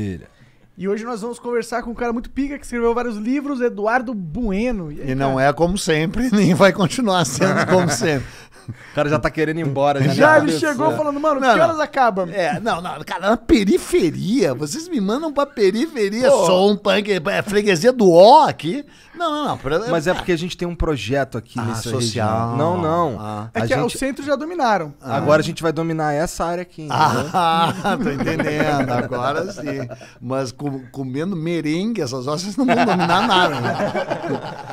Mentira. E hoje nós vamos conversar com um cara muito pica que escreveu vários livros, Eduardo Bueno. E, aí, e não cara? é como sempre, nem vai continuar sendo como sempre. O cara já tá querendo ir embora. Já, já ele chegou falando, mano, não, que horas acaba? É, não, não, cara, na periferia. Vocês me mandam pra periferia. Pô. um punk, é freguesia do O aqui. Não, não, não. Mas é, é porque a gente tem um projeto aqui ah, social. Região. Não, não. Ah. É que é, gente... o centro já dominaram. Ah. Agora a gente vai dominar essa área aqui. Ah, ah tô entendendo. Agora sim. Mas com, comendo merengue, essas horas vocês não vão dominar nada, né?